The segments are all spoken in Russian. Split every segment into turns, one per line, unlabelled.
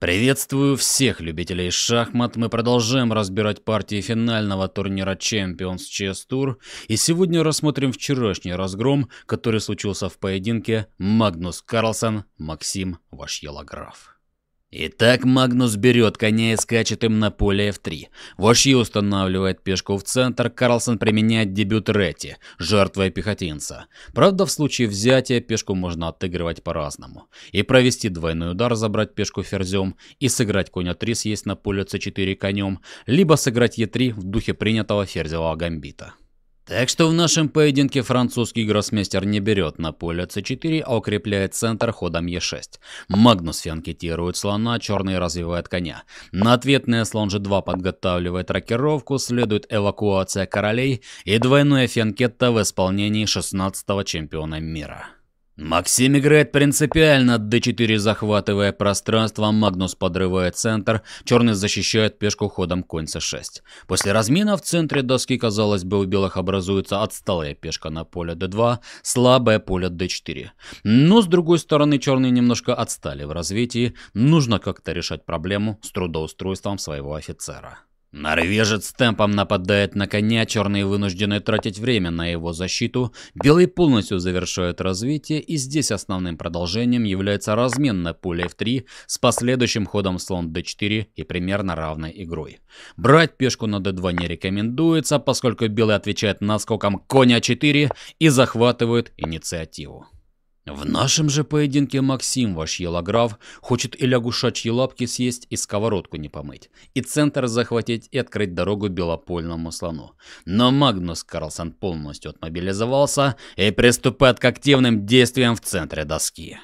Приветствую всех любителей шахмат. Мы продолжаем разбирать партии финального турнира Champions Chess Tour. И сегодня рассмотрим вчерашний разгром, который случился в поединке Магнус Карлсон-Максим Вашьелограф. Итак, Магнус берет коня и скачет им на поле F3. Вошье устанавливает пешку в центр, Карлсон применяет дебют Ретти, жертвой пехотинца. Правда, в случае взятия пешку можно отыгрывать по-разному. И провести двойной удар, забрать пешку ферзем, и сыграть коня А3, съесть на поле c4 конем, либо сыграть e 3 в духе принятого ферзевого гамбита. Так что в нашем поединке французский гроссмейстер не берет на поле c4, а укрепляет центр ходом e6. Магнус фианкетирует слона, черный развивает коня. На ответное слон g2 подготавливает рокировку, следует эвакуация королей и двойное фианкетта в исполнении 16-го чемпиона мира. Максим играет принципиально d4, захватывая пространство, Магнус подрывает центр, черный защищает пешку ходом конь c6. После размена в центре доски, казалось бы, у белых образуется отсталая пешка на поле d2, слабое поле d4. Но, с другой стороны, черные немножко отстали в развитии, нужно как-то решать проблему с трудоустройством своего офицера. Норвежец темпом нападает на коня, черные вынуждены тратить время на его защиту, белый полностью завершает развитие, и здесь основным продолжением является размен на поле f3 с последующим ходом слон d4 и примерно равной игрой. Брать пешку на d2 не рекомендуется, поскольку белый отвечает наскоком коня 4 и захватывает инициативу. В нашем же поединке Максим, ваш елограф, хочет и лягушачьи лапки съесть, и сковородку не помыть, и центр захватить, и открыть дорогу белопольному слону. Но Магнус Карлсон полностью отмобилизовался и приступает к активным действиям в центре доски.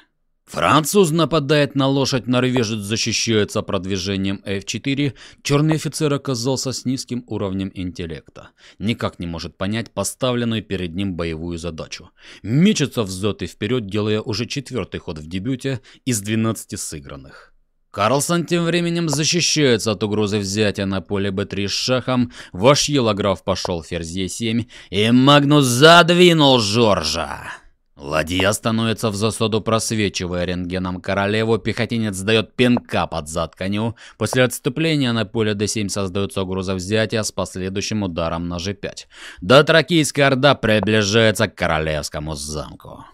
Француз нападает на лошадь, норвежец защищается продвижением F4. Черный офицер оказался с низким уровнем интеллекта. Никак не может понять поставленную перед ним боевую задачу. Мечется взад и вперед, делая уже четвертый ход в дебюте из 12 сыгранных. Карлсон тем временем защищается от угрозы взятия на поле Б3 с шахом. Ваш Елаграф пошел ферзь e 7 и Магнус задвинул Жоржа. Ладья становится в засаду, просвечивая рентгеном королеву, пехотинец дает пинка под зад коню. После отступления на поле d7 создается грузовзятие с последующим ударом на g5. Дотракийская орда приближается к королевскому замку.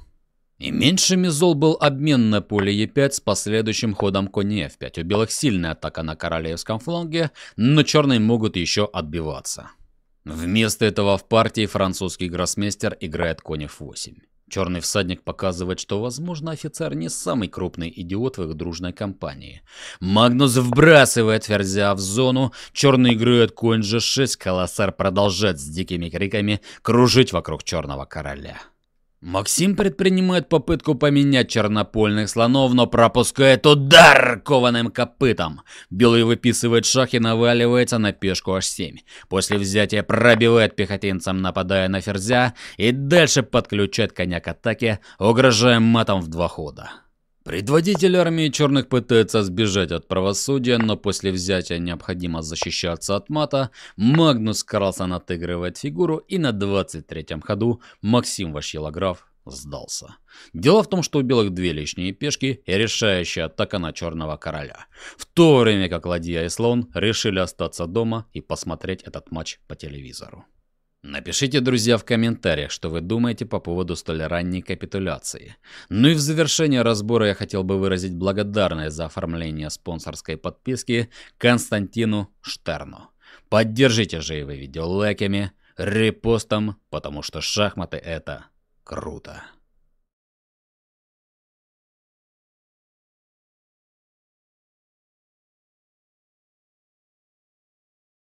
И меньшими зол был обмен на поле Е5 с последующим ходом коня F5. У белых сильная атака на королевском фланге, но черные могут еще отбиваться. Вместо этого в партии французский гроссмейстер играет конь F8. Черный всадник показывает, что, возможно, офицер не самый крупный идиот в их дружной компании. Магнус вбрасывает Ферзя в зону, черный играет конь g6, колоссар продолжает с дикими криками кружить вокруг черного короля. Максим предпринимает попытку поменять чернопольных слонов, но пропускает удар кованым копытом. Белый выписывает шах и наваливается на пешку h 7. После взятия пробивает пехотинцам, нападая на ферзя, и дальше подключает коня к атаке, угрожая матом в два хода. Предводитель армии черных пытается сбежать от правосудия, но после взятия необходимо защищаться от мата. Магнус Карлсон отыгрывает фигуру и на 23-м ходу Максим Вашилограф сдался. Дело в том, что у белых две лишние пешки и решающая атака на черного короля. В то время как Ладья и Слон решили остаться дома и посмотреть этот матч по телевизору. Напишите, друзья, в комментариях, что вы думаете по поводу столь ранней капитуляции. Ну и в завершение разбора я хотел бы выразить благодарность за оформление спонсорской подписки Константину Штерну. Поддержите же его видео репостом, потому что шахматы это круто.